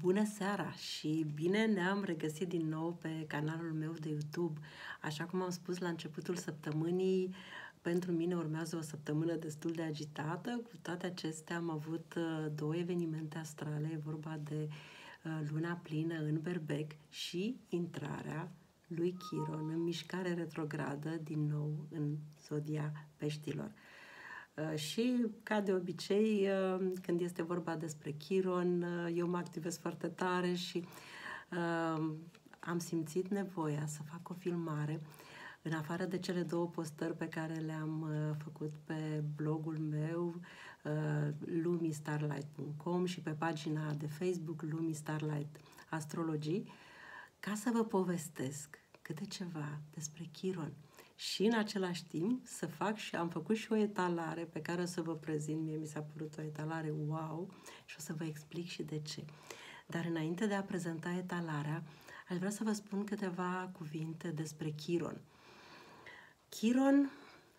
Bună seara și bine ne-am regăsit din nou pe canalul meu de YouTube. Așa cum am spus la începutul săptămânii, pentru mine urmează o săptămână destul de agitată. Cu toate acestea am avut uh, două evenimente astrale, e vorba de uh, luna plină în Berbec și intrarea lui Chiron în mișcare retrogradă din nou în zodia peștilor. Uh, și, ca de obicei, uh, când este vorba despre Chiron, uh, eu mă activez foarte tare și am simțit nevoia să fac o filmare în afară de cele două postări pe care le-am făcut pe blogul meu lumistarlight.com și pe pagina de Facebook Lumistarlight Astrologii, ca să vă povestesc câte ceva despre Chiron și în același timp să fac și am făcut și o etalare pe care o să vă prezint. Mie mi s-a părut o etalare wow și o să vă explic și de ce. Dar înainte de a prezenta etalarea, aș vrea să vă spun câteva cuvinte despre Chiron. Chiron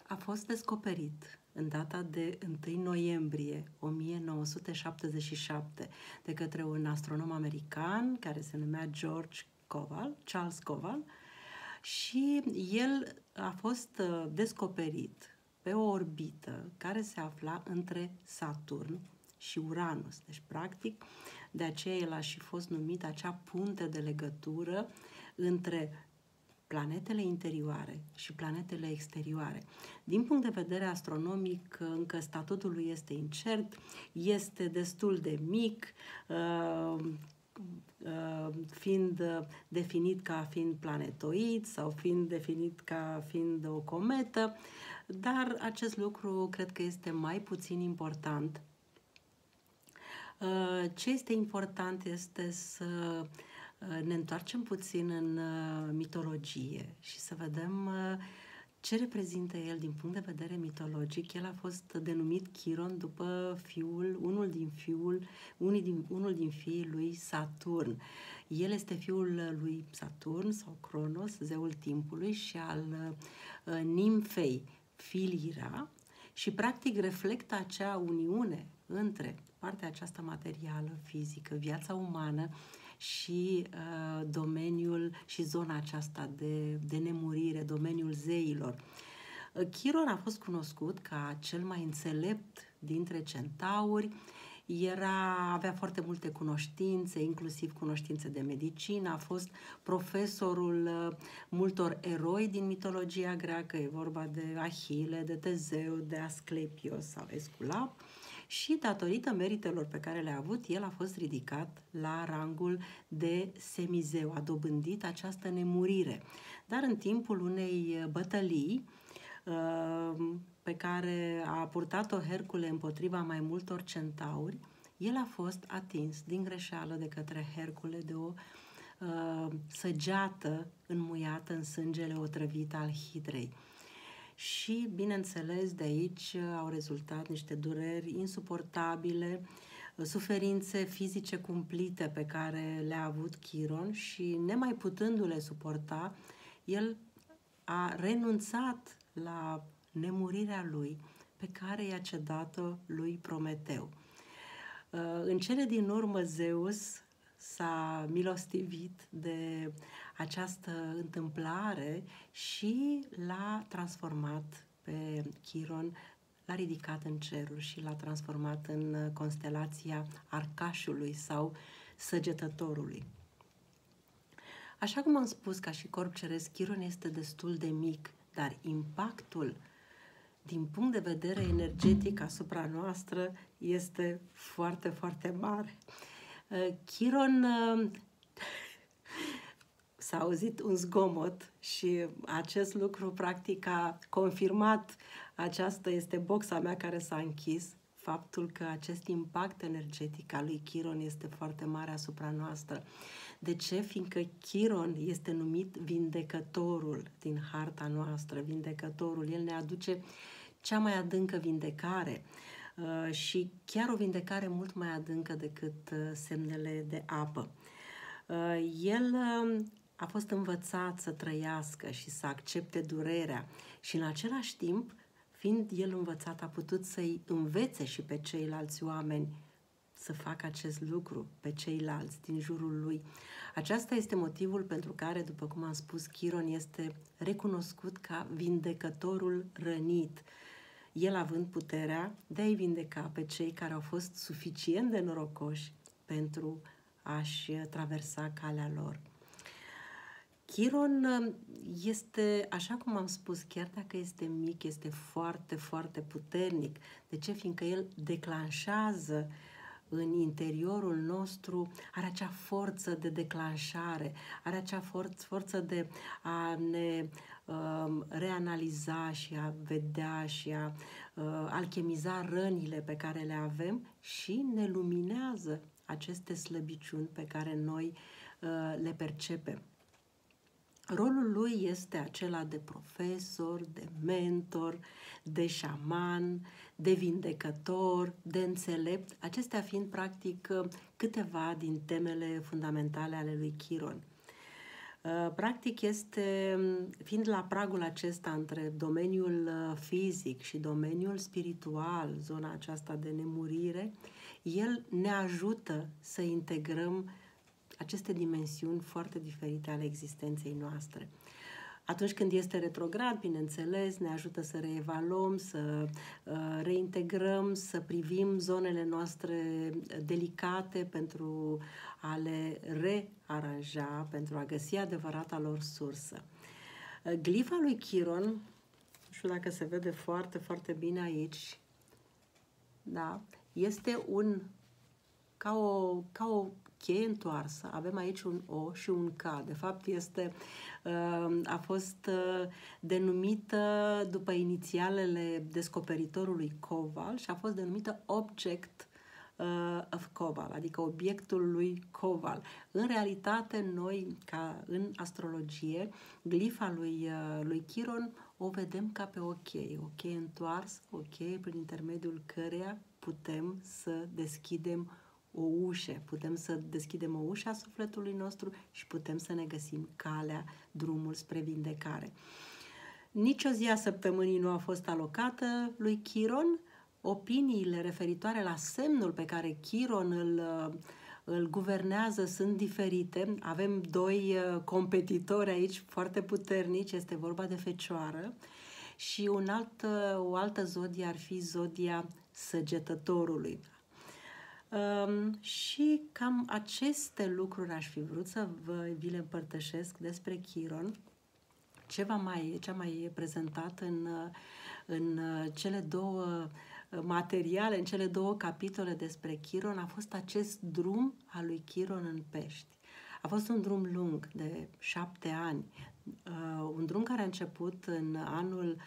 a fost descoperit în data de 1 noiembrie 1977 de către un astronom american care se numea George Koval, Charles Koval, uh, și el a fost uh, descoperit pe o orbită care se afla între Saturn și Uranus. Deci, practic, de aceea el a și fost numit acea punte de legătură între planetele interioare și planetele exterioare. Din punct de vedere astronomic, încă statutul lui este incert, este destul de mic, uh, Uh, fiind uh, definit ca fiind planetoid sau fiind definit ca fiind o cometă, dar acest lucru cred că este mai puțin important. Uh, ce este important este să ne întoarcem puțin în mitologie și să vedem uh, ce reprezintă el din punct de vedere mitologic? El a fost denumit Chiron după fiul, unul din fiul, unii din, unul din fiii lui Saturn. El este fiul lui Saturn sau Cronos, zeul timpului și al uh, nimfei Filira și practic reflectă acea uniune între partea aceasta materială, fizică, viața umană și uh, domeniul și zona aceasta de, de de domeniul zeilor. Chiron a fost cunoscut ca cel mai înțelept dintre centauri, era, avea foarte multe cunoștințe, inclusiv cunoștințe de medicină, a fost profesorul uh, multor eroi din mitologia greacă, e vorba de Ahile, de Tezeu, de Asclepios sau Esculap, și datorită meritelor pe care le-a avut, el a fost ridicat la rangul de semizeu, a dobândit această nemurire. Dar în timpul unei uh, bătălii, uh, pe care a purtat-o Hercule împotriva mai multor centauri, el a fost atins din greșeală de către Hercule de o uh, săgeată înmuiată în sângele otrăvit al hidrei și, bineînțeles, de aici uh, au rezultat niște dureri insuportabile, uh, suferințe fizice cumplite pe care le-a avut Chiron și, nemai putându-le suporta, el a renunțat la nemurirea lui pe care i-a cedat-o lui Prometeu. Uh, în cele din urmă, Zeus s-a milostivit de această întâmplare și l-a transformat pe Chiron, l-a ridicat în ceruri și l-a transformat în uh, constelația arcașului sau săgetătorului. Așa cum am spus, ca și corp ceresc, Chiron este destul de mic, dar impactul din punct de vedere energetic asupra noastră este foarte, foarte mare. Uh, Chiron uh, s-a auzit un zgomot și acest lucru practic a confirmat aceasta este boxa mea care s-a închis, faptul că acest impact energetic al lui Chiron este foarte mare asupra noastră. De ce? Fiindcă Chiron este numit vindecătorul din harta noastră, vindecătorul. El ne aduce cea mai adâncă vindecare uh, și chiar o vindecare mult mai adâncă decât uh, semnele de apă. Uh, el um, a fost învățat să trăiască și să accepte durerea și în același timp, fiind el învățat, a putut să-i învețe și pe ceilalți oameni să facă acest lucru pe ceilalți din jurul lui. Aceasta este motivul pentru care, după cum am spus, Chiron este recunoscut ca vindecătorul rănit, el având puterea de a-i vindeca pe cei care au fost suficient de norocoși pentru a-și traversa calea lor. Chiron um, este, așa cum am spus, chiar dacă este mic, este foarte, foarte puternic. De ce? Fiindcă el declanșează în interiorul nostru, are acea forță de declanșare, are acea for- forță de a ne um, reanaliza și a vedea și a uh, alchemiza rănile pe care le avem și ne luminează aceste slăbiciuni pe care noi uh, le percepem. Rolul lui este acela de profesor, de mentor, de șaman, de vindecător, de înțelept, acestea fiind practic câteva din temele fundamentale ale lui Chiron. Uh, practic este, fiind la pragul acesta între domeniul uh, fizic și domeniul spiritual, zona aceasta de nemurire, el ne ajută să integrăm aceste dimensiuni foarte diferite ale existenței noastre. Atunci când este retrograd, bineînțeles, ne ajută să reevaluăm, să uh, reintegrăm, să privim zonele noastre delicate pentru a le rearanja, pentru a găsi adevărata lor sursă. Uh, glifa lui Chiron, nu știu dacă se vede foarte, foarte bine aici, da, este un ca o, ca o cheie întoarsă, avem aici un O și un K. De fapt, este, uh, a fost uh, denumită după inițialele descoperitorului Koval și a fost denumită Object uh, of Koval, adică obiectul lui Koval. În realitate, noi, ca în astrologie, glifa lui, lui Chiron o vedem ca pe o cheie, o cheie întoarsă, o cheie prin intermediul căreia putem să deschidem o ușă, putem să deschidem o ușă a sufletului nostru și putem să ne găsim calea, drumul spre vindecare. Nici o zi a săptămânii nu a fost alocată lui Chiron. Opiniile referitoare la semnul pe care Chiron îl, îl guvernează sunt diferite. Avem doi uh, competitori aici foarte puternici, este vorba de fecioară. Și un alt, uh, o altă zodie ar fi zodia săgetătorului. Um, și cam aceste lucruri aș fi vrut să vă, vi le împărtășesc despre Chiron, ce, va mai, ce mai prezentat în, în cele două materiale, în cele două capitole despre Chiron, a fost acest drum al lui Chiron în pești. A fost un drum lung de șapte ani, uh, un drum care a început în anul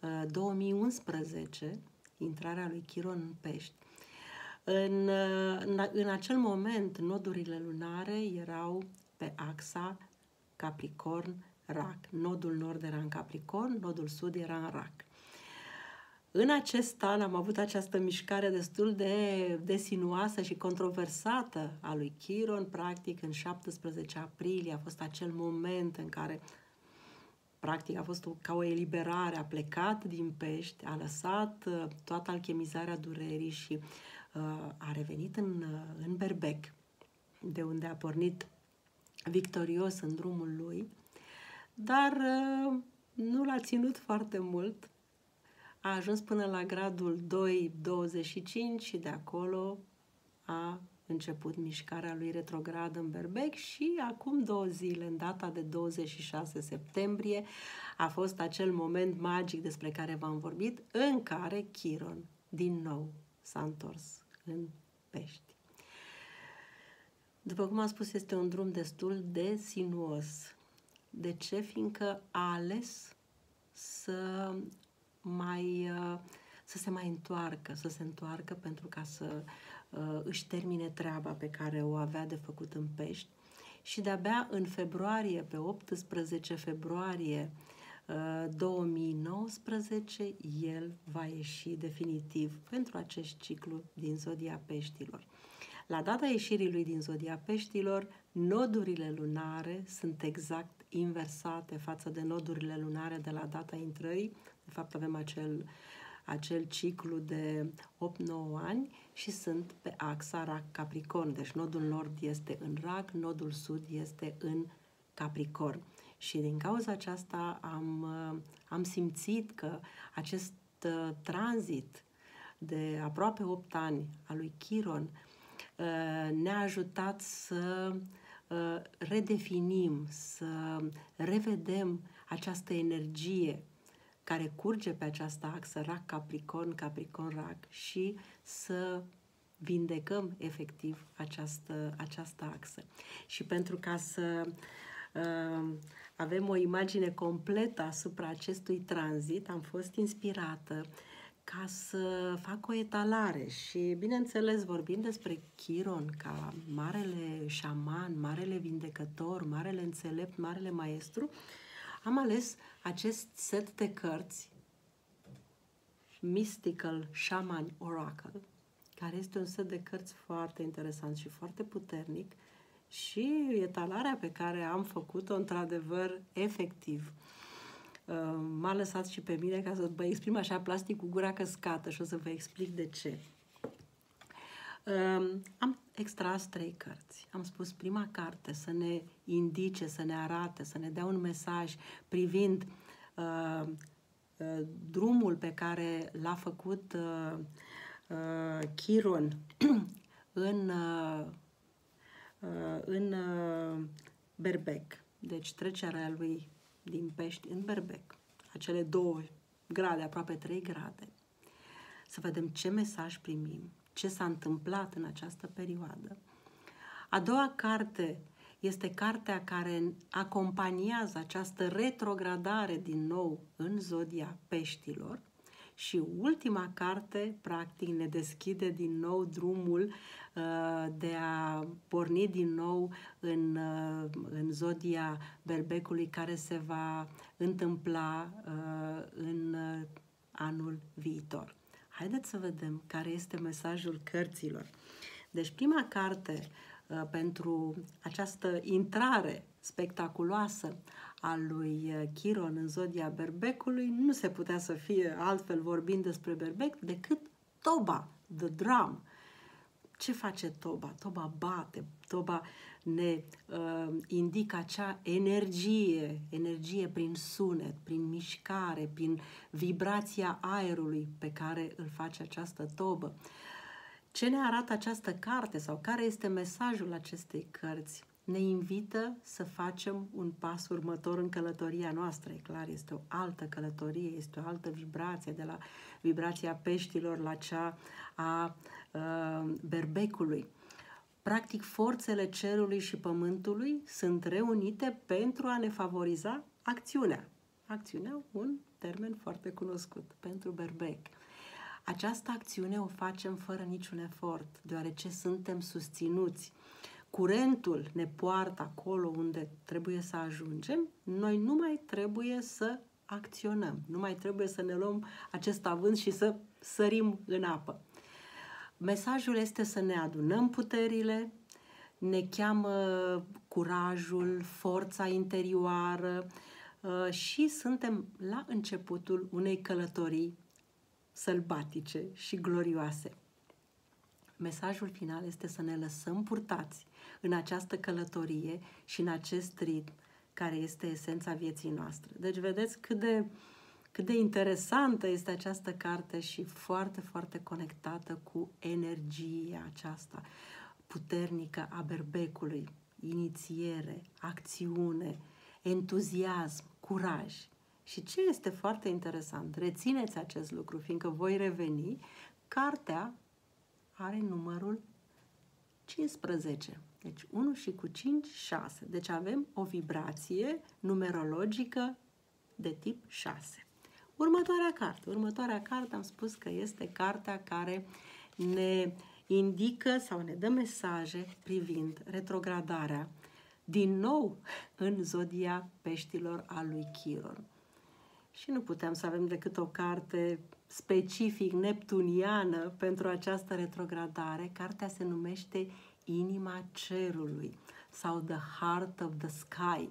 uh, 2011, intrarea lui Chiron în pești, în, în, în acel moment, nodurile lunare erau pe axa Capricorn-Rac. Nodul nord era în Capricorn, nodul sud era în Rac. În acest an am avut această mișcare destul de, de sinuoasă și controversată a lui Chiron, practic în 17 aprilie a fost acel moment în care practic a fost o, ca o eliberare, a plecat din pești, a lăsat uh, toată alchemizarea durerii și a revenit în, în Berbec, de unde a pornit victorios în drumul lui, dar uh, nu l-a ținut foarte mult. A ajuns până la gradul 2.25 și de acolo a început mișcarea lui retrograd în Berbec și acum două zile, în data de 26 septembrie, a fost acel moment magic despre care v-am vorbit, în care Chiron din nou s-a întors în pești. După cum am spus, este un drum destul de sinuos. De ce? Fiindcă a ales să mai uh, să se mai întoarcă, să se întoarcă pentru ca să uh, își termine treaba pe care o avea de făcut în Pești și de-abia în februarie, pe 18 februarie, uh, 2019 el va ieși definitiv pentru acest ciclu din Zodia Peștilor. La data ieșirii lui din Zodia Peștilor, nodurile lunare sunt exact inversate față de nodurile lunare de la data intrării. De fapt, avem acel, acel ciclu de 8-9 ani și sunt pe axa Rac-Capricorn. Deci nodul nord este în Rac, nodul sud este în Capricorn. Și din cauza aceasta am, uh, am simțit că acest uh, tranzit de aproape 8 ani a lui Chiron uh, ne-a ajutat să redefinim, să revedem această energie care curge pe această axă rac-capricorn, capricorn-rac și să vindecăm efectiv această, această axă. Și pentru ca să uh, avem o imagine completă asupra acestui tranzit, am fost inspirată ca să fac o etalare și, bineînțeles, vorbim despre Chiron ca marele șaman, marele vindecător, marele înțelept, marele maestru, am ales acest set de cărți Mystical Shaman Oracle, care este un set de cărți foarte interesant și foarte puternic, și etalarea pe care am făcut-o, într-adevăr, efectiv, uh, m-a lăsat și pe mine ca să vă exprim așa plastic cu gura căscată și o să vă explic de ce. Uh, am extras trei cărți. Am spus prima carte să ne indice, să ne arate, să ne dea un mesaj privind uh, uh, drumul pe care l-a făcut uh, uh, Chiron în uh, Uh, în uh, berbec. Deci trecerea lui din pești în berbec. Acele două grade, aproape trei grade. Să vedem ce mesaj primim, ce s-a întâmplat în această perioadă. A doua carte este cartea care acompaniază această retrogradare din nou în zodia peștilor și ultima carte, practic, ne deschide din nou drumul uh, de a porni din nou în, uh, în zodia berbecului care se va întâmpla uh, în uh, anul viitor. Haideți să vedem care este mesajul cărților. Deci prima carte uh, pentru această intrare spectaculoasă al lui eh, Chiron în zodia berbecului, nu se putea să fie altfel vorbind despre berbec decât toba, the drum. Ce face toba? Toba bate, toba ne uh, indică acea energie, energie prin sunet, prin mișcare, prin vibrația aerului pe care îl face această tobă. Ce ne arată această carte sau care este mesajul acestei cărți? ne invită să facem un pas următor în călătoria noastră. E clar, este o altă călătorie, este o altă vibrație, de la vibrația peștilor la cea a uh, berbecului. Practic, forțele cerului și pământului sunt reunite pentru a ne favoriza acțiunea. Acțiunea, un termen foarte cunoscut pentru berbec. Această acțiune o facem fără niciun efort, deoarece suntem susținuți curentul ne poartă acolo unde trebuie să ajungem, noi nu mai trebuie să acționăm, nu mai trebuie să ne luăm acest avânt și să sărim în apă. Mesajul este să ne adunăm puterile, ne cheamă curajul, forța interioară uh, și suntem la începutul unei călătorii sălbatice și glorioase. Mesajul final este să ne lăsăm purtați în această călătorie și în acest ritm care este esența vieții noastre. Deci vedeți cât de, cât de interesantă este această carte și foarte, foarte conectată cu energia aceasta puternică a berbecului, inițiere, acțiune, entuziasm, curaj. Și ce este foarte interesant, rețineți acest lucru, fiindcă voi reveni, cartea are numărul 15. Deci 1 și cu 5, 6. Deci avem o vibrație numerologică de tip 6. Următoarea carte. Următoarea carte am spus că este cartea care ne indică sau ne dă mesaje privind retrogradarea din nou în zodia peștilor a lui Chiron. Și nu putem să avem decât o carte specific neptuniană pentru această retrogradare. Cartea se numește Inima Cerului sau The Heart of the Sky.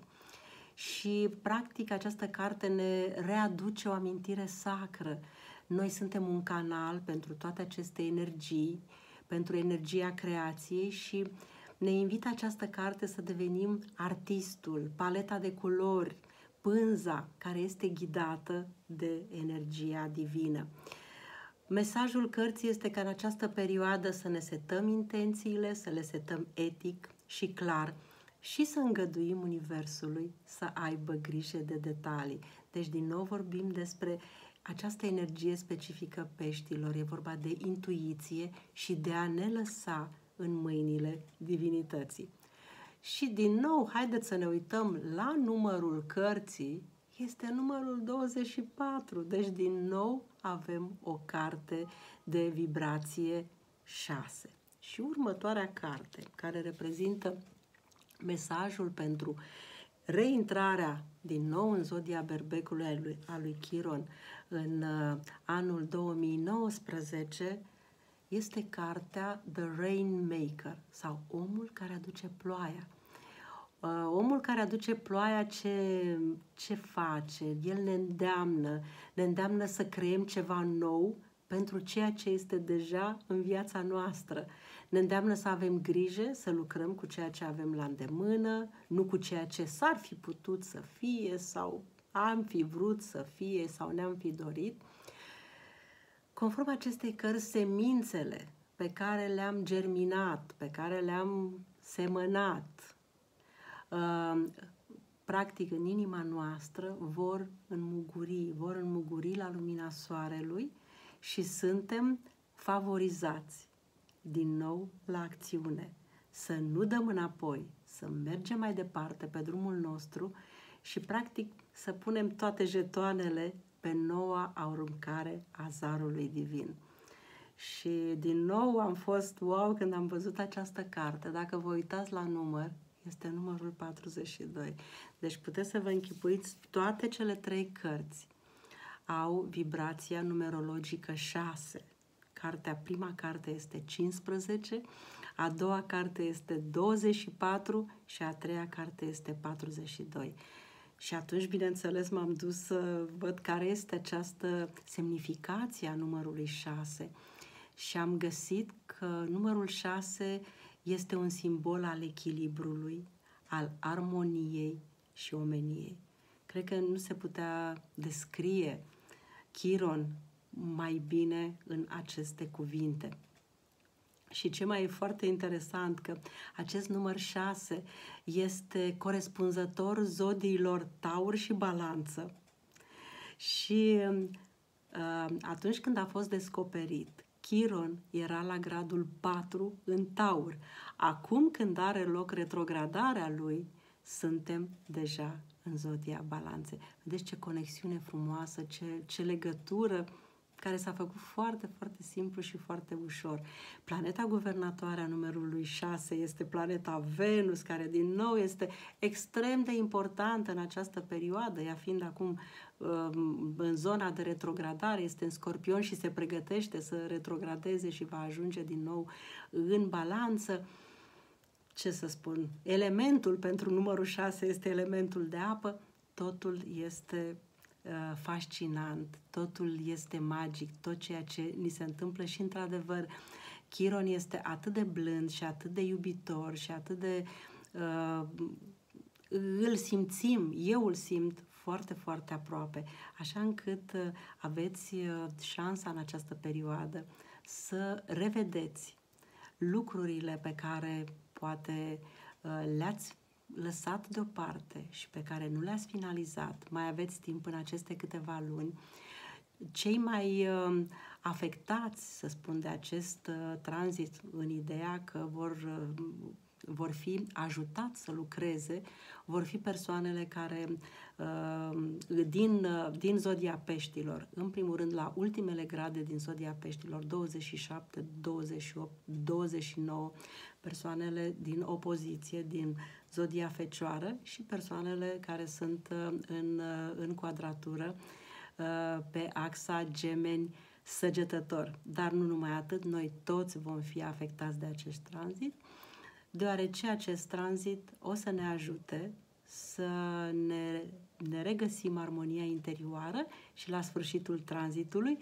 Și, practic, această carte ne readuce o amintire sacră. Noi suntem un canal pentru toate aceste energii, pentru energia creației și ne invită această carte să devenim artistul, paleta de culori, pânza care este ghidată de energia divină. Mesajul cărții este ca în această perioadă să ne setăm intențiile, să le setăm etic și clar și să îngăduim Universului să aibă grijă de detalii. Deci, din nou, vorbim despre această energie specifică peștilor. E vorba de intuiție și de a ne lăsa în mâinile divinității. Și din nou, haideți să ne uităm la numărul cărții, este numărul 24, deci din nou avem o carte de vibrație 6. Și următoarea carte, care reprezintă mesajul pentru reintrarea din nou în zodia berbecului a lui, Chiron în uh, anul 2019, este cartea The Rainmaker sau Omul care aduce ploaia. Uh, omul care aduce ploaia ce, ce face? El ne îndeamnă, ne îndeamnă să creăm ceva nou pentru ceea ce este deja în viața noastră. Ne îndeamnă să avem grijă, să lucrăm cu ceea ce avem la îndemână, nu cu ceea ce s-ar fi putut să fie sau am fi vrut să fie sau ne-am fi dorit. Conform acestei cărți, semințele pe care le-am germinat, pe care le-am semănat, uh, practic în inima noastră, vor înmuguri, vor înmuguri la lumina soarelui și suntem favorizați din nou la acțiune. Să nu dăm înapoi, să mergem mai departe pe drumul nostru și practic să punem toate jetoanele pe noua aruncare a zarului divin. Și din nou am fost wow când am văzut această carte. Dacă vă uitați la număr, este numărul 42. Deci puteți să vă închipuiți toate cele trei cărți au vibrația numerologică 6. Cartea, prima carte este 15, a doua carte este 24 și a treia carte este 42. Și atunci, bineînțeles, m-am dus să văd care este această semnificație a numărului 6 și am găsit că numărul 6 este un simbol al echilibrului, al armoniei și omeniei. Cred că nu se putea descrie Chiron mai bine în aceste cuvinte. Și ce mai e foarte interesant, că acest număr 6 este corespunzător zodiilor taur și balanță. Și uh, atunci când a fost descoperit, Chiron era la gradul 4 în taur. Acum când are loc retrogradarea lui, suntem deja în zodia balanțe. Vedeți ce conexiune frumoasă, ce, ce legătură uh, care s-a făcut foarte, foarte simplu și foarte ușor. Planeta guvernatoare a numărului 6 este planeta Venus, care din nou este extrem de importantă în această perioadă, ea fiind acum um, în zona de retrogradare, este în scorpion și se pregătește să retrogradeze și va ajunge din nou în balanță ce să spun, elementul pentru numărul 6 este elementul de apă, totul este Uh, fascinant, totul este magic, tot ceea ce ni se întâmplă și, într-adevăr, Chiron este atât de blând și atât de iubitor și atât de... Uh, îl simțim, eu îl simt foarte, foarte aproape, așa încât uh, aveți uh, șansa în această perioadă să revedeți lucrurile pe care poate uh, le-ați lăsat deoparte și pe care nu le-ați finalizat, mai aveți timp în aceste câteva luni, cei mai uh, afectați, să spun, de acest uh, tranzit în ideea că vor, uh, vor fi ajutați să lucreze, vor fi persoanele care uh, din, uh, din zodia peștilor, în primul rând la ultimele grade din zodia peștilor, 27, 28, 29, persoanele din opoziție, din zodia fecioară și persoanele care sunt uh, în, uh, în quadratură uh, pe axa gemeni săgetător. Dar nu numai atât, noi toți vom fi afectați de acest tranzit, deoarece acest tranzit o să ne ajute să ne, ne regăsim armonia interioară și la sfârșitul tranzitului,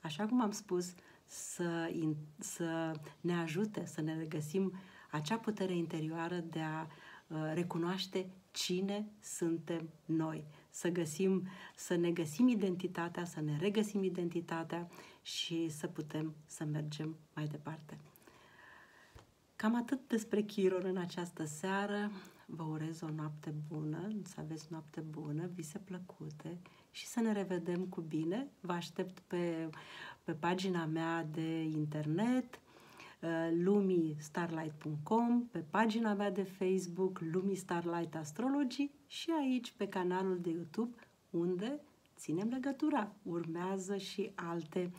așa cum am spus, să, in, să ne ajute să ne regăsim acea putere interioară de a Uh, recunoaște cine suntem noi, să găsim, să ne găsim identitatea, să ne regăsim identitatea și să putem să mergem mai departe. Cam atât despre Chiron în această seară. Vă urez o noapte bună, să aveți noapte bună, vise plăcute și să ne revedem cu bine. Vă aștept pe, pe pagina mea de internet, Uh, LumiStarlight.com pe pagina mea de Facebook, Lumii Starlight Astrology și aici pe canalul de YouTube, unde ținem legătura. Urmează și alte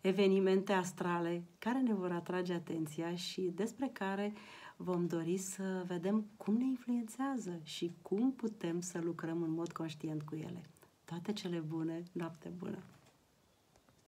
evenimente astrale care ne vor atrage atenția și despre care vom dori să vedem cum ne influențează și cum putem să lucrăm în mod conștient cu ele. Toate cele bune, noapte bună!